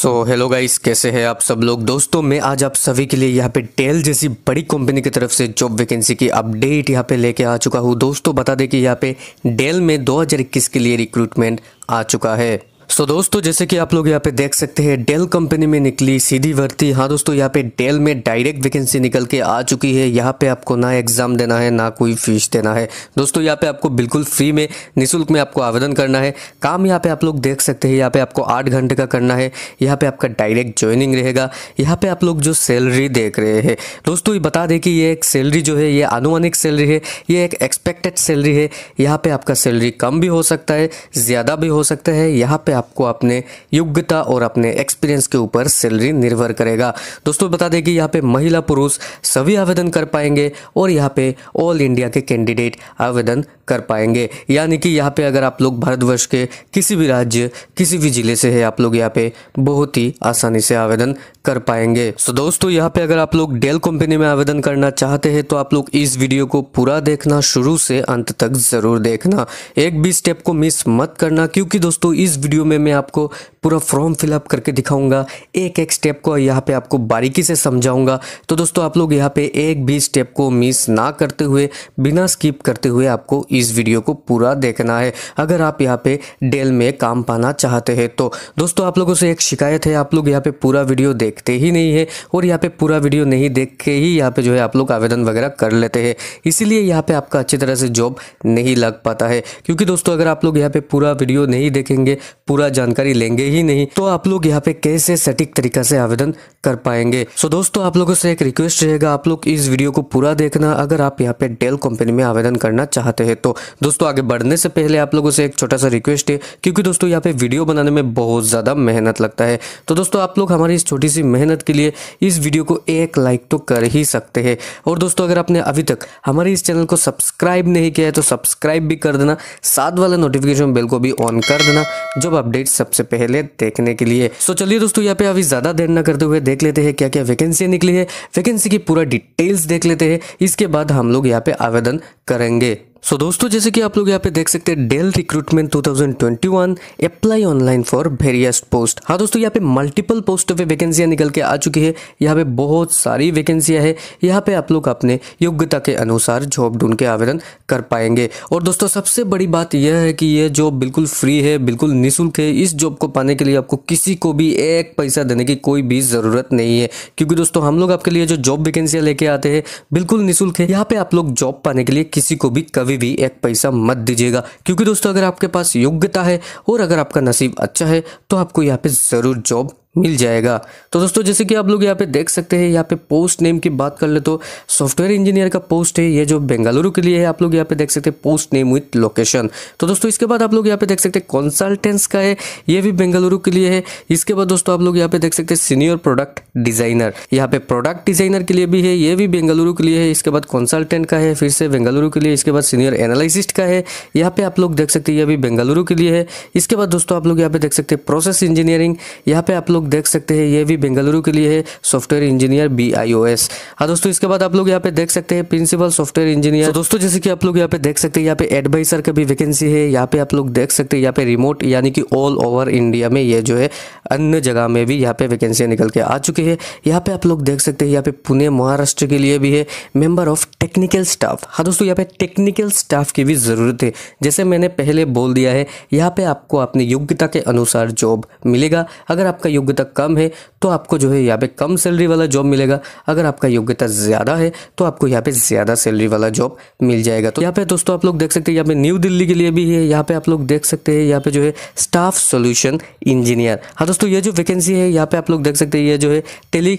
so hello guys कैसे हैं आप सब लोग दोस्तों मैं आज आप सभी के लिए यहाँ पे टेल जैसी बड़ी कंपनी की तरफ से जॉब वैकेंसी की अपडेट यहाँ पे लेके आ चुका हूँ दोस्तों बता दें कि यहाँ पे डेल में 2021 के लिए रिक्रूटमेंट आ चुका है सो so, दोस्तों जैसे कि आप लोग यहाँ पे देख सकते हैं डेल कंपनी में निकली सीधी भर्ती हाँ दोस्तों यहाँ पे डेल में डायरेक्ट वैकेंसी निकल के आ चुकी है यहाँ पे आपको ना एग्ज़ाम देना है ना कोई फीस देना है दोस्तों यहाँ पे आपको बिल्कुल फ्री में निःशुल्क में आपको आवेदन करना है काम यहाँ पे आप लोग देख सकते हैं यहाँ पे आपको आठ घंटे का करना है यहाँ पे आपका डायरेक्ट ज्वाइनिंग रहेगा यहाँ पे आप लोग जो सैलरी देख रहे हैं दोस्तों ये बता दें कि ये एक सैलरी जो है ये आनुमानिक सैलरी है ये एक एक्सपेक्टेड सैलरी है यहाँ पे आपका सैलरी कम भी हो सकता है ज़्यादा भी हो सकता है यहाँ पे आपको अपने योग्यता और अपने एक्सपीरियंस के ऊपर सैलरी निर्भर करेगा दोस्तों बता दें कि यहाँ पे महिला पुरुष सभी आवेदन कर पाएंगे और यहाँ पे ऑल इंडिया के कैंडिडेट आवेदन कर पाएंगे यानी कि यहाँ पे अगर आप लोग भारतवर्ष के किसी भी राज्य किसी भी जिले से है आप लोग यहाँ पे बहुत ही आसानी से आवेदन कर पाएंगे सो दोस्तों यहाँ पे अगर आप लोग डेल कंपनी में आवेदन करना चाहते हैं तो आप लोग इस वीडियो को पूरा देखना शुरू से अंत तक जरूर देखना एक भी स्टेप को मिस मत करना क्योंकि दोस्तों इस वीडियो में में मैं आपको पूरा फॉर्म फिलअप करके दिखाऊंगा एक एक स्टेप को यहाँ पे आपको बारीकी से समझाऊंगा तो दोस्तों आप लोग यहाँ पे एक भी स्टेप को मिस ना करते हुए बिना स्किप करते हुए आपको इस वीडियो को पूरा देखना है अगर आप यहाँ पे डेल में काम पाना चाहते हैं तो दोस्तों आप लोगों से एक शिकायत है आप लोग यहाँ पे पूरा वीडियो देखते ही नहीं है और यहाँ पे पूरा वीडियो नहीं देख के ही यहाँ पे जो है आप लोग आवेदन वगैरह कर लेते हैं इसीलिए यहाँ पे आपका अच्छी तरह से जॉब नहीं लग पाता है क्योंकि दोस्तों अगर आप लोग यहाँ पे पूरा वीडियो नहीं देखेंगे पूरा पूरा जानकारी लेंगे ही नहीं तो आप लोग यहाँ पे कैसे सटीक तरीका से आवेदन कर पाएंगे सो so दोस्तों आप लोगों से एक रिक्वेस्ट रहेगा आप लोग इस वीडियो को पूरा देखना अगर आप यहाँ पे डेल कंपनी में आवेदन करना चाहते हैं तो दोस्तों आगे बढ़ने से पहले आप लोगों से एक छोटा सा रिक्वेस्ट है क्योंकि दोस्तों यहाँ पे वीडियो बनाने में बहुत ज़्यादा मेहनत लगता है तो दोस्तों आप लोग हमारी इस छोटी सी मेहनत के लिए इस वीडियो को एक लाइक तो कर ही सकते हैं और दोस्तों अगर आपने अभी तक हमारे इस चैनल को सब्सक्राइब नहीं किया है तो सब्सक्राइब भी कर देना साथ वाला नोटिफिकेशन बिल को भी ऑन कर देना जब अपडेट सबसे पहले देखने के लिए सो चलिए दोस्तों यहाँ पे अभी ज्यादा देर ना करते हुए देख लेते हैं क्या क्या वैकेंसी निकली है वैकेंसी की पूरा डिटेल्स देख लेते हैं इसके बाद हम लोग यहाँ पे आवेदन करेंगे सो so, दोस्तों जैसे कि आप लोग यहाँ पे देख सकते हैं Dell recruitment 2021 apply online for various post हाँ दोस्तों यहाँ पे मल्टीपल पोस्ट पे वैकेंसियाँ निकल के आ चुकी है यहाँ पे बहुत सारी वैकेंसियाँ है यहाँ पे आप लोग अपने योग्यता के अनुसार जॉब ढूंढ के आवेदन कर पाएंगे और दोस्तों सबसे बड़ी बात यह है कि यह जॉब बिल्कुल फ्री है बिल्कुल निःशुल्क है इस जॉब को पाने के लिए आपको किसी को भी एक पैसा देने की कोई भी ज़रूरत नहीं है क्योंकि दोस्तों हम लोग आपके लिए जो जॉब वैकेंसियाँ लेके आते हैं बिल्कुल निःशुल्क है यहाँ पे आप लोग जॉब पाने के लिए किसी को भी कभी भी एक पैसा मत दीजिएगा क्योंकि दोस्तों अगर आपके पास योग्यता है और अगर आपका नसीब अच्छा है तो आपको यहाँ पे ज़रूर जॉब मिल जाएगा तो दोस्तों जैसे कि आप लोग यहाँ पे देख सकते हैं यहाँ पे पोस्ट नेम की बात कर ले तो सॉफ्टवेयर इंजीनियर का पोस्ट है ये जो बेंगलुरु के लिए है आप लोग यहाँ पे देख सकते हैं पोस्ट नेम विथ लोकेशन तो दोस्तों इसके बाद आप लोग यहाँ पे देख सकते हैं कंसल्टेंस का है ये भी बेंगलुरु के लिए है इसके बाद दोस्तों आप लोग यहाँ पे देख सकते हैं सीनियर प्रोडक्ट डिजाइनर यहाँ पे प्रोडक्ट डिजाइनर के लिए भी है ये भी बेंगलुरु के लिए है इसके बाद कंसल्टेंट का है फिर से बेंगलुरु के लिए इसके बाद सीनियर एनालिसिस्ट का है यहाँ पे आप लोग देख सकते हैं ये भी बेंगलुरु के लिए है इसके बाद दोस्तों आप लोग यहाँ पे देख सकते हैं प्रोसेस इंजीनियरिंग यहाँ पे आप लोग लोग देख सकते हैं ये भी बेंगलुरु के लिए है software engineer B I O S हाँ दोस्तों इसके बाद आप लोग यहाँ पे देख सकते हैं प्रिंसिपल सॉफ्टवेयर इंजीनियर तो दोस्तों जैसे कि आप लोग यहाँ पे देख सकते हैं यहाँ पे एडवाइसर का भी वैकेंसी है यहाँ पे आप लोग देख सकते हैं यहाँ पे रिमोट यानी कि ऑल ओवर इंडिया में ये जो है अन्य जगह में भी यहाँ पे वैकेंसी निकल के आ चुकी है यहाँ पे आप लोग देख सकते हैं यहाँ पे पुणे महाराष्ट्र के लिए भी है मेंबर ऑफ टेक्निकल स्टाफ हाँ दोस्तों यहाँ पे टेक्निकल स्टाफ की भी ज़रूरत है जैसे मैंने पहले बोल दिया है यहाँ पे आपको अपनी योग्यता के अनुसार जॉब मिलेगा अगर आपका योग्य योग्यता कम है तो आपको जो है यहाँ पे कम सैलरी वाला जॉब मिलेगा अगर आपका योग्यता ज़्यादा है तो आपको यहाँ पे ज़्यादा सैलरी वाला जॉब मिल जाएगा तो यहाँ पे दोस्तों आप लोग देख सकते हैं यहाँ पे न्यू दिल्ली के लिए भी है यहाँ पे आप लोग देख सकते हैं यहाँ पे जो है स्टाफ सोल्यूशन इंजीनियर हाँ दोस्तों ये जो वैकेंसी है यहाँ पे आप लोग देख सकते हैं ये जो है टेली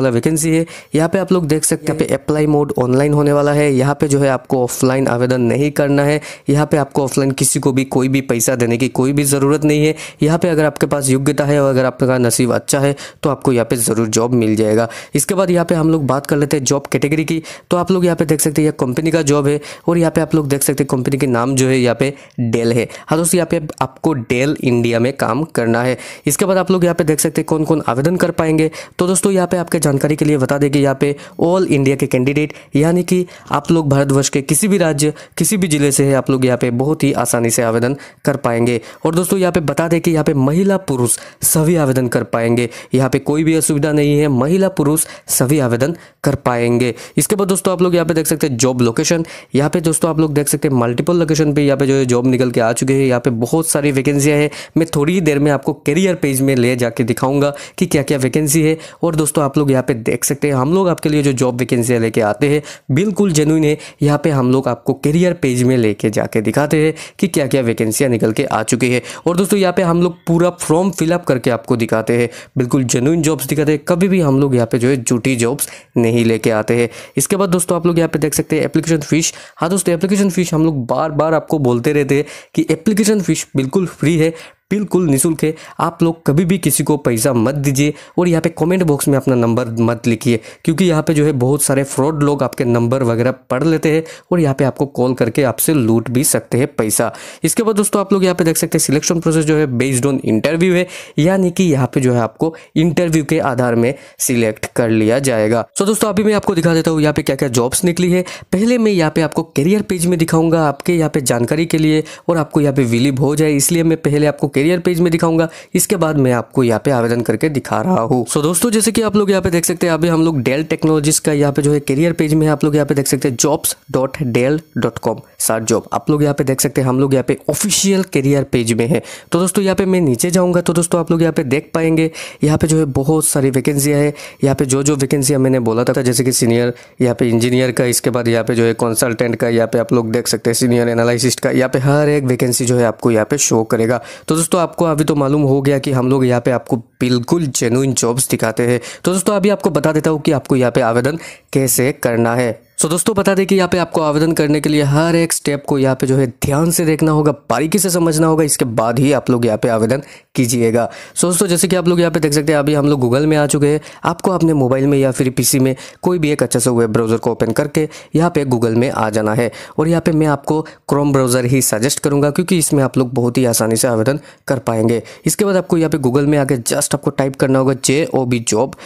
वाला वैकेंसी है यहाँ पे आप लोग देख सकते हैं अप्लाई मोड ऑनलाइन होने वाला है यहाँ पे जो है आपको ऑफलाइन आवेदन नहीं करना है यहाँ पे आपको ऑफलाइन किसी को भी कोई भी पैसा देने की कोई भी ज़रूरत नहीं है यहाँ पे अगर आपके पास योग्यता है और अगर आपके लगा नसीब अच्छा है तो आपको यहाँ पे ज़रूर जॉब मिल जाएगा इसके बाद यहाँ पे हम लोग बात कर लेते हैं जॉब कैटेगरी की तो आप लोग यहाँ पे देख सकते हैं यह कंपनी का जॉब है और यहाँ पे आप लोग देख सकते हैं कंपनी के नाम जो है यहाँ पे डेल है हाँ दोस्तों यहाँ पे आपको डेल इंडिया में काम करना है इसके बाद आप लोग यहाँ पे देख सकते हैं कौन कौन आवेदन कर पाएंगे तो दोस्तों यहाँ पे आपके जानकारी के लिए बता देगी यहाँ पे ऑल इंडिया के कैंडिडेट यानी कि आप लोग भारतवर्ष के किसी भी राज्य किसी भी जिले से है आप लोग यहाँ पे बहुत ही आसानी से आवेदन कर पाएंगे और दोस्तों यहाँ पे बता दें कि यहाँ पे महिला पुरुष सभी आवेदन आवेदन कर पाएंगे यहाँ पे कोई भी असुविधा नहीं है महिला पुरुष सभी आवेदन कर पाएंगे इसके बाद दोस्तों आप लोग यहाँ पे देख सकते हैं जॉब लोकेशन यहाँ पे दोस्तों आप लोग देख सकते हैं मल्टीपल लोकेशन पे यहाँ पे जो है जॉब निकल के आ चुके हैं यहाँ पे बहुत सारी वैकेंसियाँ हैं मैं थोड़ी देर में आपको करियर पेज में ले जाके दिखाऊंगा कि क्या क्या वैकेंसी है और दोस्तों आप लोग यहाँ पे देख सकते हैं हम लोग आपके लिए जो जॉब वैकेंसियाँ लेके आते हैं बिल्कुल जेनुइन है यहाँ पे हम लोग आपको करियर पेज में लेके जाके दिखाते हैं कि क्या क्या वैकेंसियाँ निकल के आ चुकी है और दोस्तों यहाँ पे हम लोग पूरा फॉर्म फिलअप करके आपको दिखा दिखाते हैं बिल्कुल जेनुइन जॉब्स दिखाते हैं कभी भी हम लोग यहाँ पे जो है झूठी जॉब्स नहीं लेके आते हैं इसके बाद दोस्तों आप लोग यहाँ पे देख सकते हैं एप्लीकेशन फ़ीस हाँ दोस्तों एप्लीकेशन फ़ीस हम लोग बार बार आपको बोलते रहते हैं कि एप्लीकेशन फ़ीस बिल्कुल फ्री है बिल्कुल निःशुल्क है आप लोग कभी भी किसी को पैसा मत दीजिए और यहाँ पे कमेंट बॉक्स में अपना नंबर मत लिखिए क्योंकि यहाँ पे जो है बहुत सारे फ्रॉड लोग आपके नंबर वगैरह पढ़ लेते हैं और यहाँ पे आपको कॉल करके आपसे लूट भी सकते हैं पैसा इसके बाद दोस्तों आप लोग यहाँ पे देख सकते हैं सिलेक्शन प्रोसेस जो है बेस्ड ऑन इंटरव्यू है यानी कि यहाँ पे जो है आपको इंटरव्यू के आधार में सिलेक्ट कर लिया जाएगा सो दोस्तों अभी मैं आपको दिखा देता हूँ यहाँ पे क्या क्या जॉब्स निकली है पहले मैं यहाँ पे आपको करियर पेज में दिखाऊंगा आपके यहाँ पे जानकारी के लिए और आपको यहाँ पे विलीव हो जाए इसलिए मैं पहले आपको करियर पेज में दिखाऊंगा इसके बाद मैं आपको यहाँ पे आवेदन करके दिखा रहा हूँ सो so, दोस्तों जैसे कि आप लोग यहाँ पे देख सकते हैं अभी हम लोग डेल टेक्नोलॉजी का यहाँ पे जो है करियर पेज में आप लोग यहाँ पे देख सकते हैं jobs dot Dell dot com सार जॉब आप लोग यहाँ पे देख सकते हैं हम लोग यहाँ पे ऑफिशियल करियर पेज में है तो दोस्तों यहाँ पे मैं नीचे जाऊँगा तो दोस्तों आप लोग यहाँ पे देख पाएंगे यहाँ पे जो है बहुत सारी वैकेंसियाँ है यहाँ पे जो जो वैकेंसियाँ मैंने बोला था जैसे कि सीनियर यहाँ पे इंजीनियर का इसके बाद यहाँ पे जो है कंसल्टेंट का यहाँ पे आप लोग देख सकते हैं सीनियर एनालिसिस्ट का यहाँ पे हर एक वैकेंसी जो है आपको यहाँ पे शो करेगा तो दोस्तों दोस्तों आपको अभी तो मालूम हो गया कि हम लोग यहाँ पे आपको बिल्कुल जेनुइन जॉब्स दिखाते हैं तो दोस्तों अभी आपको बता देता हूँ कि आपको यहाँ पे आवेदन कैसे करना है सो so, दोस्तों बता दें कि यहाँ पे आपको आवेदन करने के लिए हर एक स्टेप को यहाँ पे जो है ध्यान से देखना होगा बारीकी से समझना होगा इसके बाद ही आप लोग यहाँ पे आवेदन कीजिएगा सो so, दोस्तों जैसे कि आप लोग यहाँ पे देख सकते हैं अभी हम लोग गूगल में आ चुके हैं आपको अपने मोबाइल में या फिर पीसी में कोई भी एक अच्छा सा वेब ब्राउज़र को ओपन करके यहाँ पे गूगल में आ जाना है और यहाँ पे मैं आपको क्रोम ब्राउज़र ही सजेस्ट करूँगा क्योंकि इसमें आप लोग बहुत ही आसानी से आवेदन कर पाएंगे इसके बाद आपको यहाँ पे गूगल में आकर जस्ट आपको टाइप करना होगा J O B job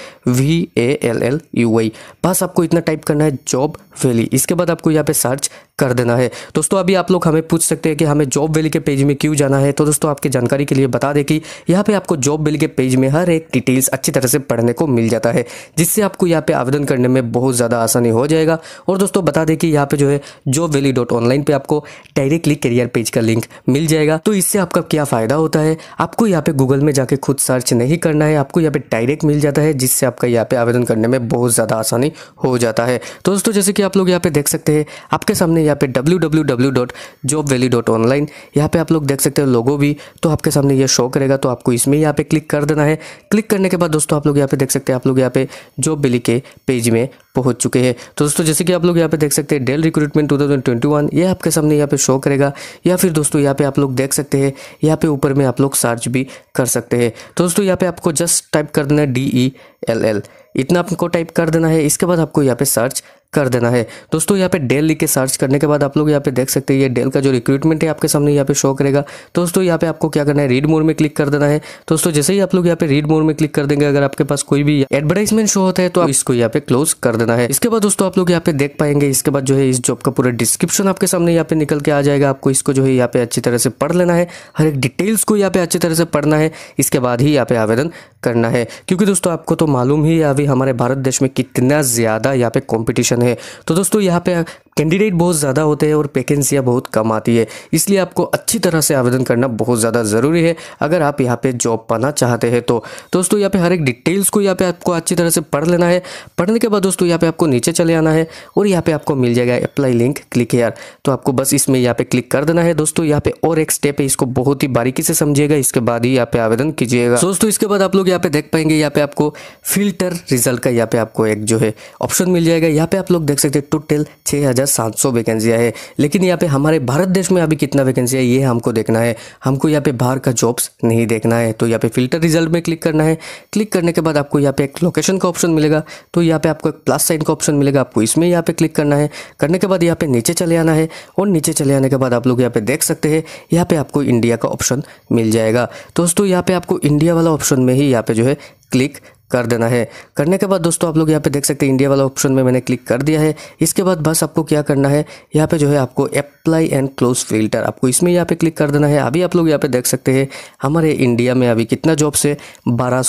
V A L L E Y बस आपको इतना टाइप करना है जॉब फेली इसके बाद आपको यहाँ पे सर्च कर देना है दोस्तों अभी आप लोग हमें पूछ सकते हैं कि हमें जॉब वेली के पेज में क्यों जाना है तो दोस्तों आपकी जानकारी के लिए बता दें कि यहाँ पे आपको जॉब वेली के पेज में हर एक डिटेल्स अच्छी तरह से पढ़ने को मिल जाता है जिससे आपको यहाँ पे आवेदन करने में बहुत ज़्यादा आसानी हो जाएगा और दोस्तों बता दें कि यहाँ पर जो है जॉब वेली डॉट ऑनलाइन पर आपको डायरेक्टली करियर पेज का लिंक मिल जाएगा तो इससे आपका क्या फ़ायदा होता है आपको यहाँ पर गूगल में जाके खुद सर्च नहीं करना है आपको यहाँ पर डायरेक्ट मिल जाता है जिससे आपका यहाँ पर आवेदन करने में बहुत ज़्यादा आसानी हो जाता है तो दोस्तों जैसे कि आप लोग यहाँ पे देख सकते हैं आपके सामने हैं यहाँ पे W W W dot job valley dot online यहाँ पे आप लोग देख सकते हो लोगो भी तो आपके सामने ये शो करेगा तो आपको इसमें यहाँ पे क्लिक कर देना है क्लिक करने के बाद दोस्तों आप लोग यहाँ पे देख सकते हैं आप लोग यहाँ पे जॉब वैली के पेज में पहुंच चुके हैं तो दोस्तों जैसे कि आप लोग यहाँ पे देख सकते हैं डेल रिक्रूटमेंट 2021 ये आपके सामने यहाँ पे शो करेगा या फिर दोस्तों यहाँ पे आप लोग देख सकते हैं यहाँ पे ऊपर में आप लोग सर्च भी कर सकते हैं तो दोस्तों यहाँ पे आपको जस्ट टाइप कर देना है डी ई एल एल इतना आपको टाइप कर देना है इसके बाद आपको यहाँ पे सर्च कर देना है दोस्तों यहाँ पे डेल लिख के सर्च करने के बाद आप लोग यहाँ पे देख सकते हैं ये डेल का जो रिक्रूटमेंट है आपके सामने यहाँ पे शो करेगा दोस्तों यहाँ पे आपको क्या करना है रीड मोर में क्लिक कर देना है दोस्तों जैसे ही आप लोग यहाँ पे रीड मोर में क्लिक कर देंगे अगर आपके पास कोई भी एडवर्टाइजमेंट शो होता है तो आप इसको यहाँ पे क्लोज कर देना है इसके बाद दोस्तों आप लोग यहाँ पे देख पाएंगे इसके बाद जो है इस जॉब का पूरा डिस्क्रिप्शन आपके सामने यहाँ पे निकल के आ जाएगा आपको इसको जो है यहाँ पे अच्छी तरह से पढ़ लेना है हर एक डिटेल्स को यहाँ पे अच्छी तरह से पढ़ना है इसके बाद ही यहाँ पे आवेदन करना है क्योंकि दोस्तों आपको तो मालूम ही अभी हमारे भारत देश में कितना ज्यादा यहाँ पे कॉम्पिटिशन है तो दोस्तों यहाँ पे कैंडिडेट बहुत ज़्यादा होते हैं और वैकेंसियाँ बहुत कम आती है इसलिए आपको अच्छी तरह से आवेदन करना बहुत ज़्यादा ज़रूरी है अगर आप यहाँ पे जॉब पाना चाहते हैं तो दोस्तों यहाँ पे हर एक डिटेल्स को यहाँ पे आपको अच्छी तरह से पढ़ लेना है पढ़ने के बाद दोस्तों यहाँ पे आपको नीचे चले आना है और यहाँ पे आपको मिल जाएगा अप्लाई लिंक क्लिक यार तो आपको बस इसमें यहाँ पे क्लिक कर देना है दोस्तों यहाँ पे और एक स्टेप है इसको बहुत ही बारीकी से समझिएगा इसके बाद ही यहाँ पे आवेदन कीजिएगा दोस्तों इसके बाद आप लोग यहाँ पे देख पाएंगे यहाँ पे आपको फिल्टर रिजल्ट का यहाँ पे आपको एक जो है ऑप्शन मिल जाएगा यहाँ पे आप लोग देख सकते हैं टोटल छः हजार सात सौ वैकेंसियाँ है लेकिन यहाँ पे हमारे भारत देश में अभी कितना वैकेंसी है ये हमको देखना है हमको यहाँ पे बाहर का जॉब्स नहीं देखना है तो यहाँ पे फिल्टर रिजल्ट में क्लिक करना है क्लिक करने के बाद आपको यहाँ पे एक लोकेशन का ऑप्शन मिलेगा तो यहाँ पे आपको एक प्लस साइन का ऑप्शन मिलेगा आपको इसमें यहाँ पे क्लिक करना है करने के बाद यहाँ पे नीचे चले आना है और नीचे चले आने के बाद आप लोग यहाँ पे देख सकते हैं यहाँ पे आपको इंडिया का ऑप्शन मिल जाएगा दोस्तों यहाँ पे आपको इंडिया वाला ऑप्शन में ही यहाँ पे जो है क्लिक कर देना है करने के बाद दोस्तों आप लोग यहाँ पे देख सकते हैं इंडिया वाला ऑप्शन में मैंने क्लिक कर दिया है इसके बाद बस आपको क्या करना है यहाँ पे जो है आपको अप्लाई एंड क्लोज फिल्टर आपको इसमें यहाँ पे क्लिक कर देना है अभी आप लोग यहाँ पे देख सकते हैं हमारे इंडिया में अभी कितना जॉब्स है बारह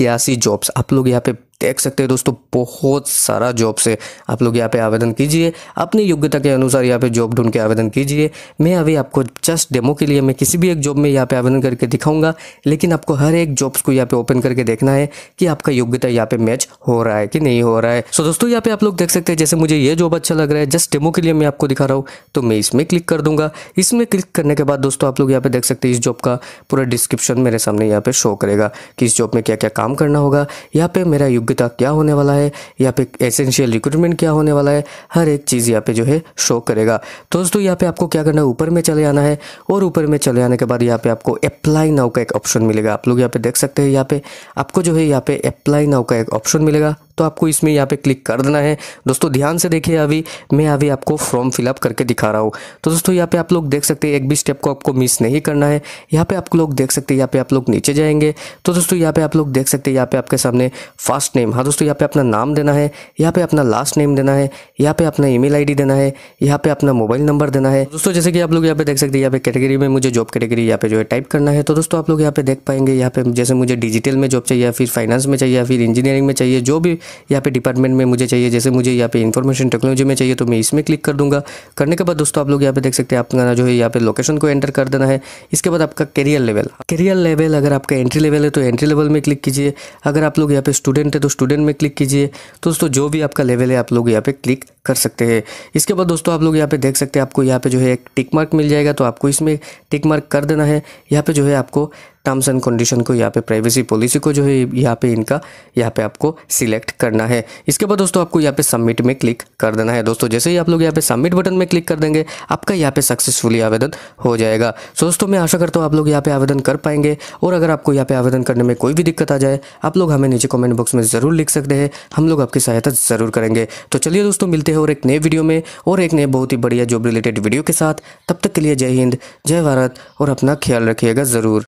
जॉब्स आप लोग यहाँ पे देख सकते हैं दोस्तों बहुत सारा जॉब से आप लोग यहाँ पे आवेदन कीजिए अपनी योग्यता के अनुसार यहाँ पे जॉब ढूंढ के आवेदन कीजिए मैं अभी आपको जस्ट डेमो के लिए मैं किसी भी एक जॉब में यहाँ पे आवेदन करके दिखाऊंगा लेकिन आपको हर एक जॉब्स को यहाँ पे ओपन करके देखना है कि आपका योग्यता यहाँ पे मैच हो रहा है कि नहीं हो रहा है सो so, दोस्तों यहाँ पे आप लोग देख सकते हैं जैसे मुझे ये जॉब अच्छा लग रहा है जस्ट डेमो के लिए मैं आपको दिखा रहा हूँ तो मैं इसमें क्लिक कर दूंगा इसमें क्लिक करने के बाद दोस्तों आप लोग यहाँ पे देख सकते हैं इस जॉब का पूरा डिस्क्रिप्शन मेरे सामने यहाँ पे शो करेगा कि इस जॉब में क्या क्या काम करना होगा यहाँ पे मेरा योग्यता क्या होने वाला है यहाँ पे एसेंशियल रिक्रूटमेंट क्या होने वाला है हर एक चीज़ यहाँ पे जो है शो करेगा तो दोस्तों यहाँ पे आपको क्या करना है ऊपर में चले आना है और ऊपर में चले आने के बाद यहाँ पे आपको अप्लाई नाउ का एक ऑप्शन मिलेगा आप लोग यहाँ पे देख सकते हैं यहाँ पे आपको जो है यहाँ पे अप्लाई नाउ का एक ऑप्शन मिलेगा तो आपको इसमें यहाँ पे क्लिक कर देना है दोस्तों ध्यान से देखिए अभी मैं अभी आपको फॉर्म फिलअप करके दिखा रहा हूँ तो दोस्तों यहाँ पे आप लोग देख सकते हैं एक भी स्टेप को आपको मिस नहीं करना है यहाँ पे आप लोग देख सकते हैं यहाँ पे आप लोग नीचे जाएंगे तो दोस्तों यहाँ पे आप लोग देख सकते हैं यहाँ पे आपके सामने फर्स्ट नेम हाँ दोस्तों यहाँ पे अपना नाम देना है यहाँ पे अपना लास्ट नेम देना है यहाँ पे अपना ईमेल आईडी देना है यहाँ पे अपना मोबाइल नंबर देना है दोस्तों जैसे कि आप लोग यहाँ पे देख सकते हैं यहाँ पे कैटेगरी में मुझे जॉब कैटेगरी यहाँ पे जो है टाइप करना है तो दोस्तों आप लोग यहाँ पे देख पाएंगे यहाँ पे जैसे मुझे डिजिटल में जॉब चाहिए फिर फाइनेंस में चाहिए फिर इंजीनियरिंग में चाहिए जो भी यहाँ पे डिपार्टमेंट में मुझे चाहिए जैसे मुझे यहाँ पे इन्फॉर्मेशन टेक्नोलॉजी में चाहिए तो मैं इसमें क्लिक कर दूंगा करने के बाद दोस्तों आप लोग यहाँ पे देख सकते हैं आपका जो है यहाँ पे लोकेशन को एंटर कर देना है इसके बाद आपका करियर लेवल करियर लेवल अगर आपका एंट्री लेवल है तो एंट्री लेवल में क्लिक कीजिए अगर आप लोग यहाँ पे स्टूडेंट है तो स्टूडेंट में क्लिक कीजिए दोस्तों जो भी आपका लेवल है आप लोग यहाँ पे क्लिक कर सकते हैं इसके बाद दोस्तों आप लोग यहाँ पे देख सकते हैं आपको यहाँ पे जो है एक टिक मार्क मिल जाएगा तो आपको इसमें टिक मार्क कर देना है यहाँ पे जो है आपको टर्म्स एंड कंडीशन को यहाँ पे प्राइवेसी पॉलिसी को जो है यहाँ पे इनका यहाँ पे आपको सिलेक्ट करना है इसके बाद दोस्तों आपको यहाँ पे सबमिट में क्लिक कर देना है दोस्तों जैसे ही आप लोग यहाँ पे सबमिट बटन में क्लिक कर देंगे आपका यहाँ पे सक्सेसफुली आवेदन हो जाएगा सो दोस्तों मैं आशा करता हूँ आप लोग यहाँ पे आवेदन कर पाएंगे और अगर आपको यहाँ पे आवेदन करने में कोई भी दिक्कत आ जाए आप लोग हमें नीचे कॉमेंट बॉक्स में ज़रूर लिख सकते हैं हम लोग आपकी सहायता ज़रूर करेंगे तो चलिए दोस्तों मिलते हैं और एक नए वीडियो में और एक नए बहुत ही बढ़िया जॉब रिलेटेड वीडियो के साथ तब तक के लिए जय हिंद जय भारत और अपना ख्याल रखिएगा ज़रूर